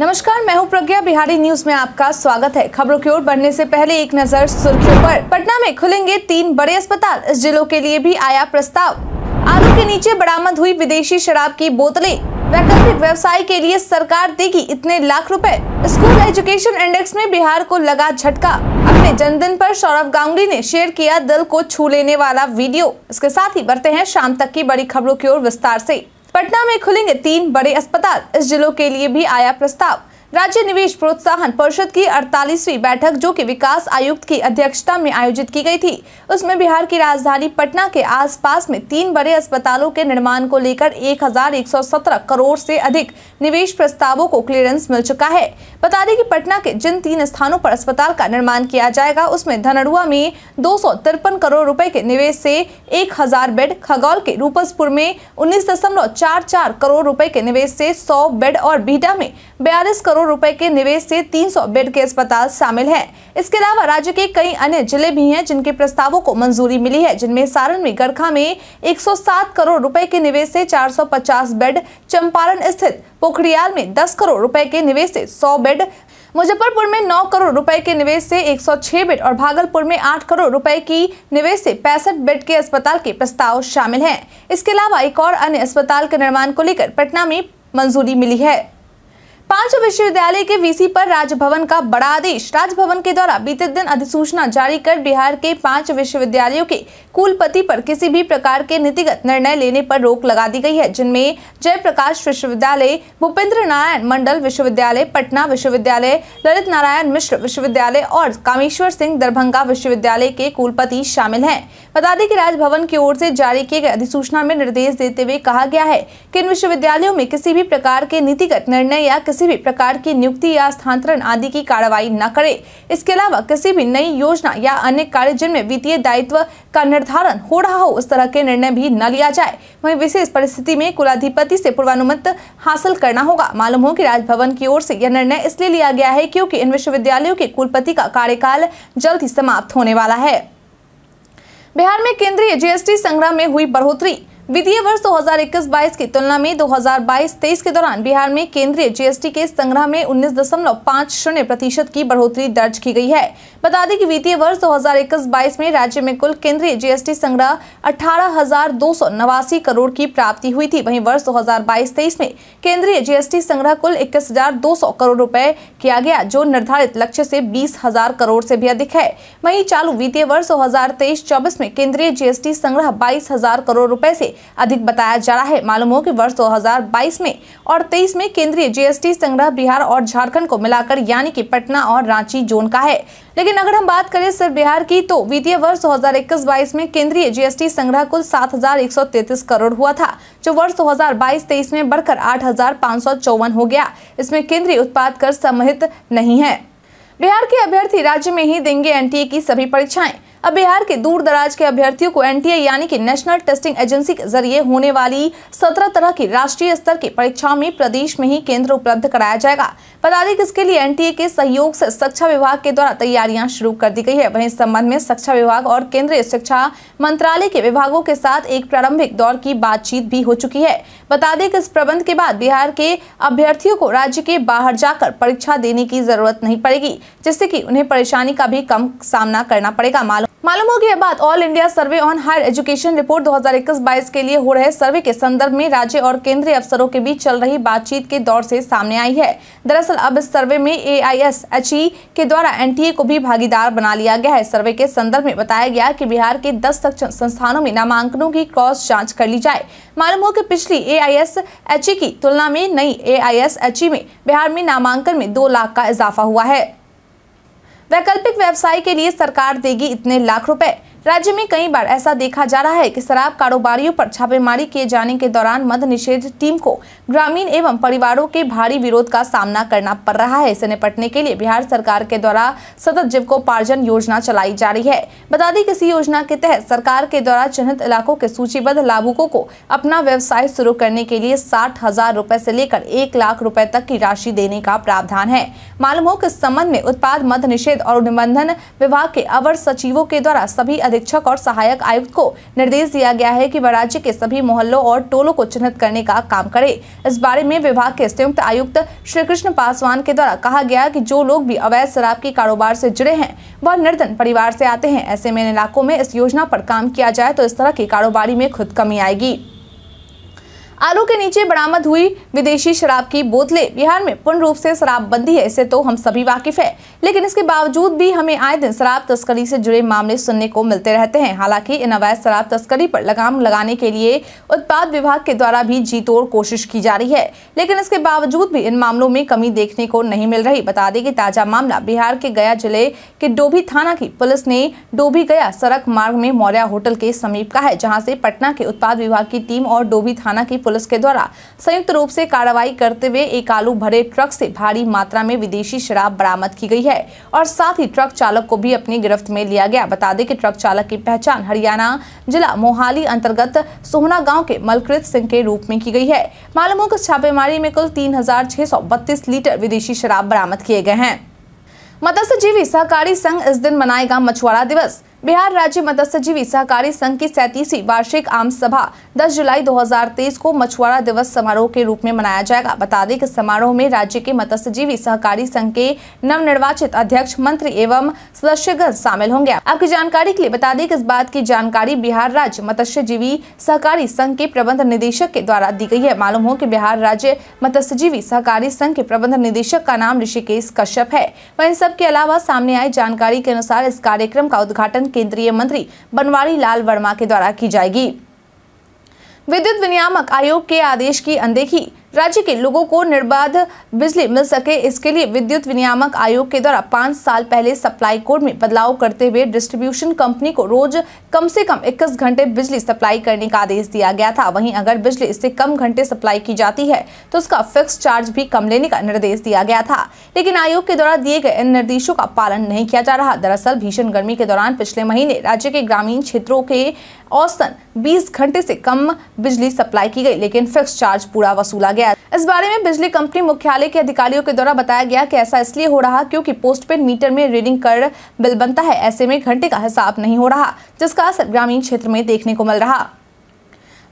नमस्कार मैं हूं प्रज्ञा बिहारी न्यूज में आपका स्वागत है खबरों की ओर बढ़ने से पहले एक नजर सुर्खियों पर पटना में खुलेंगे तीन बड़े अस्पताल इस जिलों के लिए भी आया प्रस्ताव आलू के नीचे बरामद हुई विदेशी शराब की बोतलें वैकल्पिक व्यवसाय के लिए सरकार देगी इतने लाख रुपए स्कूल एजुकेशन इंडेक्स में बिहार को लगा झटका अपने जन्मदिन पर सौरभ गांगुली ने शेयर किया दिल को छू लेने वाला वीडियो इसके साथ ही बढ़ते हैं शाम तक की बड़ी खबरों की ओर विस्तार ऐसी पटना में खुलेंगे तीन बड़े अस्पताल इस जिलों के लिए भी आया प्रस्ताव राज्य निवेश प्रोत्साहन परिषद की 48वीं बैठक जो कि विकास आयुक्त की अध्यक्षता में आयोजित की गई थी उसमें बिहार की राजधानी पटना के आसपास में तीन बड़े अस्पतालों के निर्माण को लेकर 1117 करोड़ से अधिक निवेश प्रस्तावों को क्लियरेंस मिल चुका है बता दें कि पटना के जिन तीन स्थानों पर अस्पताल का निर्माण किया जाएगा उसमें धनरुआ में दो करोड़ रूपए के निवेश से एक बेड खगौल के रूपसपुर में उन्नीस करोड़ रूपए के निवेश से सौ बेड और बीटा में बयालीस करोड़ करोड़ रुपए के निवेश से 300 बेड के अस्पताल शामिल हैं। इसके अलावा राज्य के कई अन्य जिले भी हैं जिनके प्रस्तावों को मंजूरी मिली है जिनमें सारण में गरखा में 107 करोड़ रुपए के निवेश से 450 बेड चंपारण स्थित पोखरियाल में 10 करोड़ रुपए के निवेश से 100 बेड मुजफ्फरपुर में 9 करोड़ रुपए के निवेश से 106 बेड और भागलपुर में 8 करोड़ रुपए की निवेश से पैंसठ बेड के अस्पताल के प्रस्ताव शामिल हैं। इसके अलावा एक और अन्य अस्पताल के निर्माण को लेकर पटना में मंजूरी मिली है पांच विश्वविद्यालय के वीसी पर राजभवन का बड़ा आदेश राजभवन के द्वारा बीते दिन अधिसूचना जारी कर बिहार के पांच विश्वविद्यालयों के कुलपति पर किसी भी प्रकार के नीतिगत निर्णय लेने पर रोक लगा दी गई है जिनमें जयप्रकाश विश्वविद्यालय भूपेंद्र नारायण मंडल विश्वविद्यालय पटना विश्वविद्यालय ललित नारायण मिश्र विश्वविद्यालय और कामेश्वर सिंह दरभंगा विश्वविद्यालय के कुलपति शामिल है बता दें की राजभवन की ओर से जारी किए गए अधिसूचना में निर्देश देते हुए कहा गया है की इन विश्वविद्यालयों में किसी भी प्रकार के नीतिगत निर्णय या किसी भी प्रकार की नियुक्ति या स्थानांतरण आदि की कार्रवाई न करे इसके अलावा किसी भी नई योजना या अन्य कार्य जिनमें वित्तीय दायित्व का निर्धारण हो रहा हो उस तरह के निर्णय भी न लिया जाए वही विशेष परिस्थिति में कुलाधिपति से पूर्वानुमत हासिल करना होगा मालूम हो की राजभवन की ओर से यह निर्णय इसलिए लिया गया है क्योंकि इन विश्वविद्यालयों के कुलपति का कार्यकाल जल्द ही समाप्त होने वाला है बिहार में केंद्रीय जीएसटी संग्रह में हुई बढ़ोतरी वित्तीय वर्ष 2021-22 की तुलना में 2022-23 के दौरान बिहार में केंद्रीय जीएसटी के संग्रह में उन्नीस दशमलव पाँच शून्य प्रतिशत की बढ़ोतरी दर्ज की गई है बता दें कि वित्तीय वर्ष 2021-22 में राज्य में कुल केंद्रीय जीएसटी संग्रह अठारह करोड़ की प्राप्ति हुई थी वहीं वर्ष 2022-23 में केंद्रीय जीएसटी संग्रह कुल इक्कीस करोड़ रूपए किया गया जो निर्धारित लक्ष्य ऐसी बीस करोड़ ऐसी भी अधिक है वही चालू वित्तीय वर्ष दो हजार में केंद्रीय जीएसटी संग्रह बाईस करोड़ रूपए ऐसी अधिक बताया जा रहा है मालूम हो कि वर्ष 2022 में और 23 में केंद्रीय जीएसटी संग्रह बिहार और झारखंड को मिलाकर यानी कि पटना और रांची जोन का है लेकिन अगर हम बात करें सिर्फ बिहार की तो वित्तीय वर्ष 2021-22 में केंद्रीय जीएसटी संग्रह कुल 7,133 करोड़ हुआ था जो वर्ष 2022-23 में बढ़कर आठ हो गया इसमें केंद्रीय उत्पाद कर समहित नहीं है बिहार के अभ्यर्थी राज्य में ही देंगे एनटीए की सभी परीक्षाएं अब बिहार के दूर दराज के अभ्यर्थियों को एनटीए यानी कि नेशनल टेस्टिंग एजेंसी के जरिए होने वाली सत्रह तरह की राष्ट्रीय स्तर की परीक्षाओं में प्रदेश में ही केंद्र उपलब्ध कराया जाएगा बता दें कि इसके लिए एनटीए के सहयोग से शिक्षा विभाग के द्वारा तैयारियां शुरू कर दी गई है वहीं इस संबंध में शिक्षा विभाग और केंद्रीय शिक्षा मंत्रालय के विभागों के साथ एक प्रारंभिक दौर की बातचीत भी हो चुकी है बता दें कि इस प्रबंध के बाद बिहार के अभ्यर्थियों को राज्य के बाहर जाकर परीक्षा देने की जरूरत नहीं पड़ेगी जिससे कि उन्हें परेशानी का भी कम सामना करना पड़ेगा मालूम मालूम कि यह बात all India survey on higher education report 2021-22 के लिए हो रहे सर्वे के संदर्भ में राज्य और केंद्रीय अफसरों के बीच चल रही बातचीत के दौर से सामने आई है दरअसल अब इस सर्वे में ए आई e के द्वारा एनटीए को भी भागीदार बना लिया गया है सर्वे के संदर्भ में बताया गया की बिहार के दस संस्थानों में नामांकनों की क्रॉस जाँच कर ली जाए मालूम हो की पिछली ए e की तुलना में नई ए e में बिहार में नामांकन में दो लाख का इजाफा हुआ है वैकल्पिक व्यवसाय के लिए सरकार देगी इतने लाख रुपए राज्य में कई बार ऐसा देखा जा रहा है कि शराब कारोबारियों पर छापेमारी किए जाने के दौरान मद निषेध टीम को ग्रामीण एवं परिवारों के भारी विरोध का सामना करना पड़ रहा है इससे निपटने के लिए बिहार सरकार के द्वारा सतत जीविकोपार्जन योजना चलाई जा रही है बता दी किसी योजना के तहत सरकार के द्वारा चिन्हित इलाकों के सूचीबद्ध लाभुकों को अपना व्यवसाय शुरू करने के लिए साठ हजार रूपए से लेकर एक लाख रूपए तक की राशि देने का प्रावधान है मालूम हो कि इस संबंध में उत्पाद मद निषेध और निबंधन विभाग के अवर सचिवों के द्वारा सभी अधीक्षक और सहायक आयुक्त को निर्देश दिया गया है कि वह राज्य के सभी मोहल्लों और टोलों को चिन्हित करने का काम करे इस बारे में विभाग के संयुक्त आयुक्त श्री कृष्ण पासवान के द्वारा कहा गया कि जो लोग भी अवैध शराब के कारोबार से जुड़े हैं वह निर्धन परिवार से आते हैं ऐसे में इलाकों में इस योजना पर काम किया जाए तो इस तरह के कारोबारी में खुद कमी आएगी आलू के नीचे बरामद हुई विदेशी शराब की बोतलें बिहार में पूर्ण रूप से शराबबंदी है इसे तो हम सभी वाकिफ है लेकिन इसके बावजूद भी हमें आए दिन शराब तस्करी से जुड़े मामले सुनने को मिलते रहते हैं हालांकि इन अवैध शराब तस्करी पर लगाम लगाने के लिए उत्पाद विभाग के द्वारा भी जी तोड़ कोशिश की जा रही है लेकिन इसके बावजूद भी इन मामलों में कमी देखने को नहीं मिल रही बता दें कि ताजा मामला बिहार के गया जिले के डोभी थाना की पुलिस ने डोभी गया सड़क मार्ग में मौर्या होटल के समीप का है जहाँ से पटना के उत्पाद विभाग की टीम और डोभी थाना की पुलिस के द्वारा संयुक्त रूप से कार्रवाई करते हुए एक आलू भरे ट्रक से भारी मात्रा में विदेशी शराब बरामद की गई है और साथ ही ट्रक चालक को भी अपनी गिरफ्त में लिया गया बता दें कि ट्रक चालक की पहचान हरियाणा जिला मोहाली अंतर्गत सोहना गाँव के मलकृत सिंह के रूप में की गई है मालूम हो कि छापेमारी में कुल तीन लीटर विदेशी शराब बरामद किए गए हैं मत्स्यजीवी सहकारी संघ इस दिन मनाएगा मछुआरा दिवस बिहार राज्य मत्स्यजीवी सहकारी संघ की सैतीसवीं वार्षिक आम सभा 10 जुलाई 2023 को मछुआरा दिवस समारोह के रूप में मनाया जाएगा बता दें कि समारोह में राज्य के मत्स्यजीवी सहकारी संघ के नव निर्वाचित अध्यक्ष मंत्री एवं सदस्यगण शामिल होंगे आपकी जानकारी के लिए बता दें कि इस बात की जानकारी बिहार राज्य मत्स्यजीवी सहकारी संघ के प्रबंध निदेशक के द्वारा दी गई है मालूम हो की बिहार राज्य मत्स्यजीवी सहकारी संघ के प्रबंध निदेशक का नाम ऋषिकेश कश्यप है वही सबके अलावा सामने आई जानकारी के अनुसार इस कार्यक्रम का उद्घाटन उद्घाटन केंद्रीय मंत्री बनवारी लाल वर्मा के द्वारा की जाएगी विद्युत विनियामक आयोग के आदेश की अनदेखी राज्य के लोगों को निर्बाध बिजली मिल सके इसके लिए विद्युत विनियामक आयोग के द्वारा पाँच साल पहले सप्लाई कोड में बदलाव करते हुए डिस्ट्रीब्यूशन कंपनी को रोज कम से कम इक्कीस घंटे बिजली सप्लाई करने का आदेश दिया गया था वहीं अगर बिजली इससे कम घंटे सप्लाई की जाती है तो उसका फिक्स चार्ज भी कम लेने का निर्देश दिया गया था लेकिन आयोग के द्वारा दिए गए इन निर्देशों का पालन नहीं किया जा रहा दरअसल भीषण गर्मी के दौरान पिछले महीने राज्य के ग्रामीण क्षेत्रों के औसतन 20 घंटे से कम बिजली सप्लाई की गई लेकिन फिक्स चार्ज पूरा वसूला गया इस बारे में बिजली कंपनी मुख्यालय के अधिकारियों के द्वारा बताया गया कि ऐसा इसलिए हो रहा क्योंकि पोस्टपेड मीटर में रीडिंग कर बिल बनता है ऐसे में घंटे का हिसाब नहीं हो रहा जिसका असर ग्रामीण क्षेत्र में देखने को मिल रहा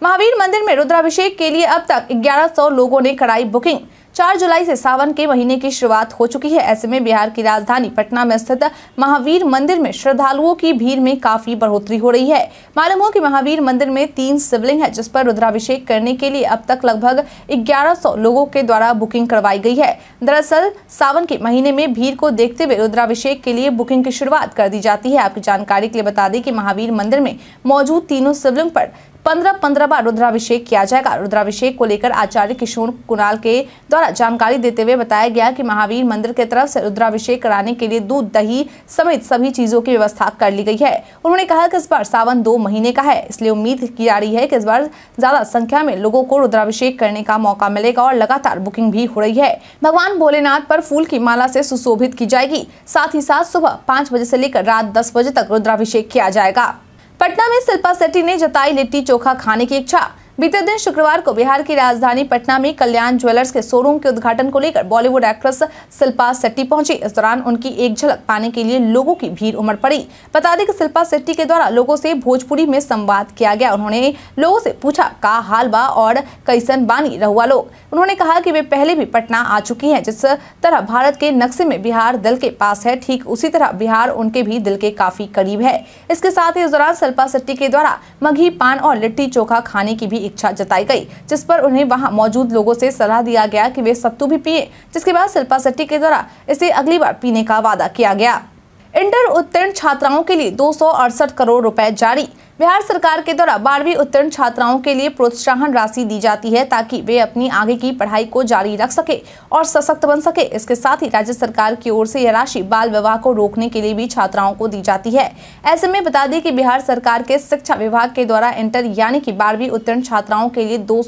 महावीर मंदिर में रुद्राभिषेक के लिए अब तक ग्यारह लोगों ने कराई बुकिंग चार जुलाई से सावन के महीने की शुरुआत हो चुकी है ऐसे में बिहार की राजधानी पटना में स्थित महावीर मंदिर में श्रद्धालुओं की भीड़ में काफी बढ़ोतरी हो रही है मालूम हो कि महावीर मंदिर में तीन शिवलिंग है जिस पर रुद्राभिषेक करने के लिए अब तक लगभग 1100 लोगों के द्वारा बुकिंग करवाई गई है दरअसल सावन के महीने में भीड़ को देखते हुए रुद्राभिषेक के लिए बुकिंग की शुरुआत कर दी जाती है आपकी जानकारी के लिए बता दें की महावीर मंदिर में मौजूद तीनों शिवलिंग पर पंद्रह पंद्रह बार रुद्राभिषेक किया जाएगा रुद्राभिषेक को लेकर आचार्य किशोर कुणाल के द्वारा जानकारी देते हुए बताया गया कि महावीर मंदिर के तरफ से रुद्राभिषेक कराने के लिए दूध दही समेत सभी चीजों की व्यवस्था कर ली गई है उन्होंने कहा कि इस बार सावन दो महीने का है इसलिए उम्मीद की जा रही है कि इस बार ज्यादा संख्या में लोगों को रुद्राभिषेक करने का मौका मिलेगा और लगातार बुकिंग भी हो रही है भगवान भोलेनाथ पर फूल की माला से सुशोभित की जाएगी साथ ही साथ सुबह पाँच बजे से लेकर रात दस बजे तक रुद्राभिषेक किया जाएगा पटना में शिल्पा शेट्टी ने जताई लिट्टी चोखा खाने की इच्छा बीते दिन शुक्रवार को बिहार की राजधानी पटना में कल्याण ज्वेलर्स के शोरूम के उद्घाटन को लेकर बॉलीवुड एक्ट्रेस शिल्पा शेट्टी पहुंची इस दौरान उनकी एक झलक पाने के लिए लोगों की भीड़ उमड़ पड़ी बता दें कि शिल्पा शेट्टी के द्वारा लोगों से भोजपुरी में संवाद किया गया उन्होंने लोगों से पूछा का हाल बा और कैसन बानी रहुआ लोग उन्होंने कहा की वे पहले भी पटना आ चुकी है जिस तरह भारत के नक्शे में बिहार दिल के पास है ठीक उसी तरह बिहार उनके भी दिल के काफी करीब है इसके साथ ही इस दौरान शिल्पा शेट्टी के द्वारा मघी पान और लिट्टी चोखा खाने की भी इच्छा जताई गई जिस पर उन्हें वहां मौजूद लोगों से सलाह दिया गया कि वे सत्तू भी पिए जिसके बाद शिल्पा शेट्टी के द्वारा इसे अगली बार पीने का वादा किया गया इंटर उत्तीर्ण छात्राओं के लिए दो करोड़ रुपए जारी बिहार सरकार के द्वारा बारहवीं उत्तीर्ण छात्राओं के लिए प्रोत्साहन राशि दी जाती है ताकि वे अपनी आगे की पढ़ाई को जारी रख सके और सशक्त बन सके इसके साथ ही राज्य सरकार की ओर से यह राशि बाल विवाह को रोकने के लिए भी छात्राओं को दी जाती है ऐसे में बता दें कि बिहार सरकार के शिक्षा विभाग के द्वारा इंटर यानी की बारहवीं उत्तीर्ण छात्राओं के लिए दो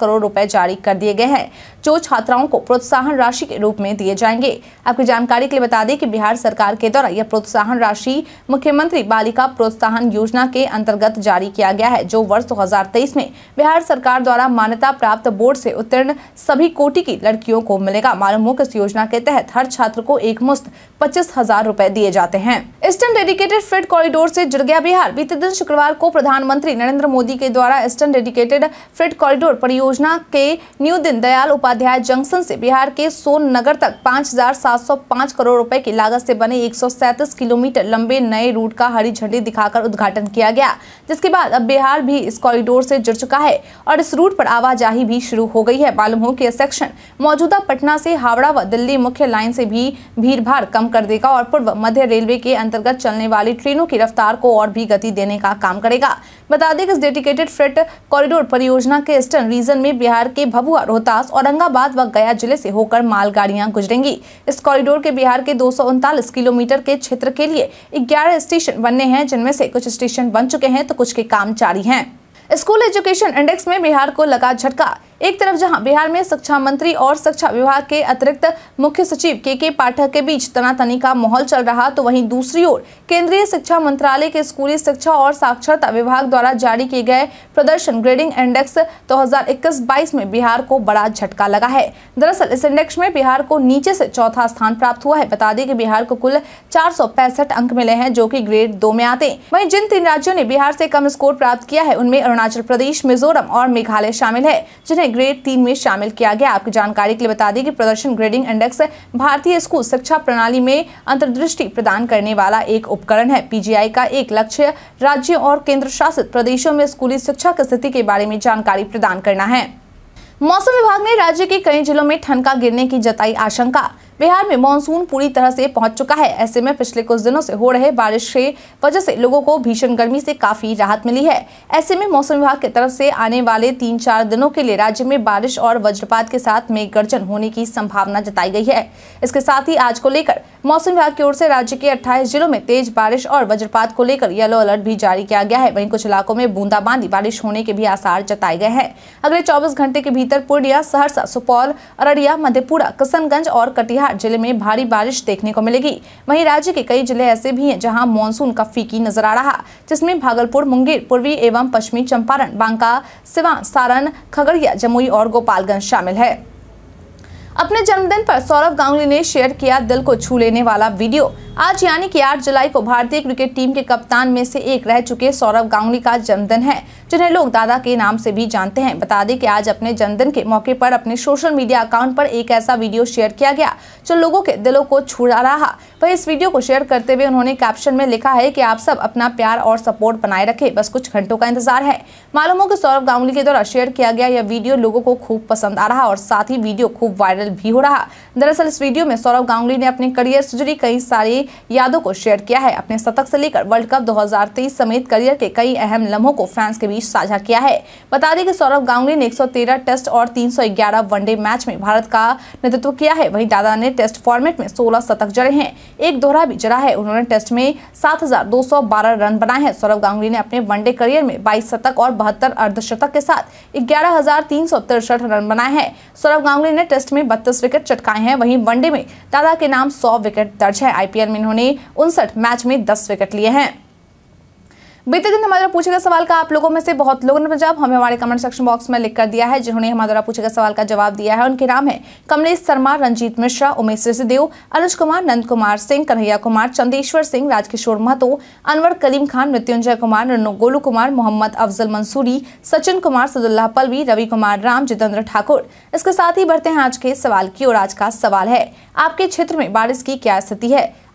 करोड़ रूपए जारी कर दिए गए हैं जो छात्राओं को प्रोत्साहन राशि के रूप में दिए जाएंगे आपकी जानकारी के लिए बता दें की बिहार सरकार के द्वारा यह प्रोत्साहन राशि मुख्यमंत्री बालिका प्रोत्साहन योजना के अंतर्गत जारी किया गया है जो वर्ष 2023 में बिहार सरकार द्वारा मान्यता प्राप्त बोर्ड से उत्तीर्ण सभी कोटि की लड़कियों को मिलेगा मालूम हो इस योजना के तहत हर छात्र को एक मुफ्त पच्चीस हजार रूपए दिए जाते हैं ईस्टर्न डेडिकेटेड फ्रेड कॉरिडोर ऐसी जुड़ गया बिहार बीते दिन शुक्रवार को प्रधानमंत्री नरेंद्र मोदी के द्वारा ईस्टर्न डेडिकेटेड फ्रेड कॉरिडोर परियोजना के न्यू दिन दयाल उपाध्याय जंक्शन से बिहार के सोन नगर तक 5,705 करोड़ रुपए की लागत से बने 137 किलोमीटर लंबे नए रूट का हरी झंडी दिखाकर उद्घाटन किया गया गया जिसके बाद अब बिहार भी इस कॉरिडोर से जुड़ चुका है और इस रूट पर आवाजाही भी शुरू हो गई है मालूम हो कि यह सेक्शन मौजूदा पटना से हावड़ा व दिल्ली मुख्य लाइन से भी भीड़ भाड़ कम कर देगा और पूर्व मध्य रेलवे के अंतर्गत चलने वाली ट्रेनों की रफ्तार को और भी गति देने का काम करेगा बता दें कि इस डेडिकेटेड फ्रेट कॉरिडोर परियोजना के ईस्टर्न रीजन में बिहार के भभुआ रोहतास औरंगाबाद व गया जिले से होकर मालगाड़ियां गुजरेंगी इस कॉरिडोर के बिहार के दो किलोमीटर के क्षेत्र के लिए ग्यारह स्टेशन बनने हैं जिनमें से कुछ स्टेशन बन चुके चुके हैं तो कुछ के काम जारी हैं स्कूल एजुकेशन इंडेक्स में बिहार को लगा झटका एक तरफ जहां बिहार में शिक्षा मंत्री और शिक्षा विभाग के अतिरिक्त मुख्य सचिव के के पाठक के बीच तनातनी का माहौल चल रहा तो वहीं दूसरी ओर केंद्रीय शिक्षा मंत्रालय के स्कूली शिक्षा और साक्षरता विभाग द्वारा जारी किए गए प्रदर्शन ग्रेडिंग इंडेक्स दो हजार में बिहार को बड़ा झटका लगा है दरअसल इस इंडेक्स में बिहार को नीचे से चौथा स्थान प्राप्त हुआ है बता दें कि बिहार को कुल चार अंक मिले हैं जो की ग्रेड दो में आते वही जिन तीन राज्यों ने बिहार से कम स्कोर प्राप्त किया है उनमें अरुणाचल प्रदेश मिजोरम और मेघालय शामिल है जिन्हें में ग्रेड तीन में शामिल किया गया आपकी जानकारी के लिए बता दें कि प्रदर्शन ग्रेडिंग इंडेक्स भारतीय स्कूल शिक्षा प्रणाली में अंतर्दृष्टि प्रदान करने वाला एक उपकरण है पीजीआई का एक लक्ष्य राज्यों और केंद्र शासित प्रदेशों में स्कूली शिक्षा की स्थिति के बारे में जानकारी प्रदान करना है मौसम विभाग ने राज्य के कई जिलों में ठनका गिरने की जताई आशंका बिहार में मानसून पूरी तरह से पहुंच चुका है ऐसे में पिछले कुछ दिनों से हो रहे बारिश के वजह से लोगों को भीषण गर्मी से काफी राहत मिली है ऐसे में मौसम विभाग की तरफ से आने वाले तीन चार दिनों के लिए राज्य में बारिश और वज्रपात के साथ मेघ गर्जन होने की संभावना जताई गई है इसके साथ ही आज को लेकर मौसम विभाग की ओर से राज्य के अट्ठाईस जिलों में तेज बारिश और वज्रपात को लेकर येलो अलर्ट भी जारी किया गया है वहीं कुछ इलाकों में बूंदाबांदी बारिश होने के भी आसार जताए गए हैं अगले चौबीस घंटे के भीतर पूर्णिया सहरसा सुपौल अररिया मधेपुरा किशनगंज और कटिहार बालाघाट जिले में भारी बारिश देखने को मिलेगी वहीं राज्य के कई जिले ऐसे भी हैं जहां मानसून का फीकी नजर आ रहा जिसमें भागलपुर मुंगेर पूर्वी एवं पश्चिमी चंपारण बांका सिवान सारण खगड़िया जमुई और गोपालगंज शामिल है अपने जन्मदिन पर सौरभ गांगुली ने शेयर किया दिल को छू लेने वाला वीडियो आज यानी कि 8 जुलाई को भारतीय क्रिकेट टीम के कप्तान में से एक रह चुके सौरभ गांगुली का जन्मदिन है जिन्हें लोग दादा के नाम से भी जानते हैं बता दें कि आज अपने जन्मदिन के मौके पर अपने सोशल मीडिया अकाउंट पर एक ऐसा वीडियो शेयर किया गया जो लोगों के दिलों को छू रहा वह इस वीडियो को शेयर करते हुए उन्होंने कैप्शन में लिखा है कि आप सब अपना प्यार और सपोर्ट बनाए रखें बस कुछ घंटों का इंतजार है मालूम हो कि सौरभ गांगुली के द्वारा शेयर किया गया यह वीडियो लोगों को खूब पसंद आ रहा और साथ ही वीडियो खूब वायरल भी हो रहा दरअसल इस वीडियो में सौरभ गांगुली ने अपने करियर से जुड़ी कई सारी यादों को शेयर किया है अपने शतक से लेकर वर्ल्ड कप 2023 समेत करियर के कई अहम लम्हों को फैंस के बीच साझा किया है बता दें कि सौरभ गांगुली ने 113 टेस्ट और 311 वनडे मैच में भारत का नेतृत्व किया है वहीं दादा ने टेस्ट फॉर्मेट में सोलह शतक जड़े हैं एक दोहरा भी जड़ा है उन्होंने टेस्ट में सात रन बनाए हैं सौरभ गांगुली ने अपने वनडे करियर में बाईस शतक और बहत्तर अर्धशतक के साथ ग्यारह रन बनाए हैं सौरभ गांगुली ने टेस्ट में बत्तीस विकेट चटकाए हैं वहीं वनडे में दादा के नाम सौ विकेट दर्ज है आईपीएल में इन्होंने उनसठ मैच में दस विकेट लिए हैं बीते दिन हमारे पूछे गए सवाल का आप लोगों में से बहुत लोगों ने जवाब हमें हमारे कमेंट सेक्शन बॉक्स में लिख कर दिया है जिन्होंने हमारे द्वारा पूछे गए सवाल का जवाब दिया है उनके नाम है कमलेश शर्मा रंजीत मिश्रा उमेश सिसदेव अनुज कुमार नंद कुमार सिंह कन्हैया कुमार चंदेश्वर सिंह राजकिशोर महतो अनवर करीम खान मृत्युंजय कुमार रनु गोलू कुमार मोहम्मद अफजल मंसूरी सचिन कुमार सदुल्लाह पलवी रवि कुमार राम जितेंद्र ठाकुर इसके साथ ही बढ़ते हैं आज के सवाल की और आज का सवाल है आपके क्षेत्र में बारिश की क्या स्थिति है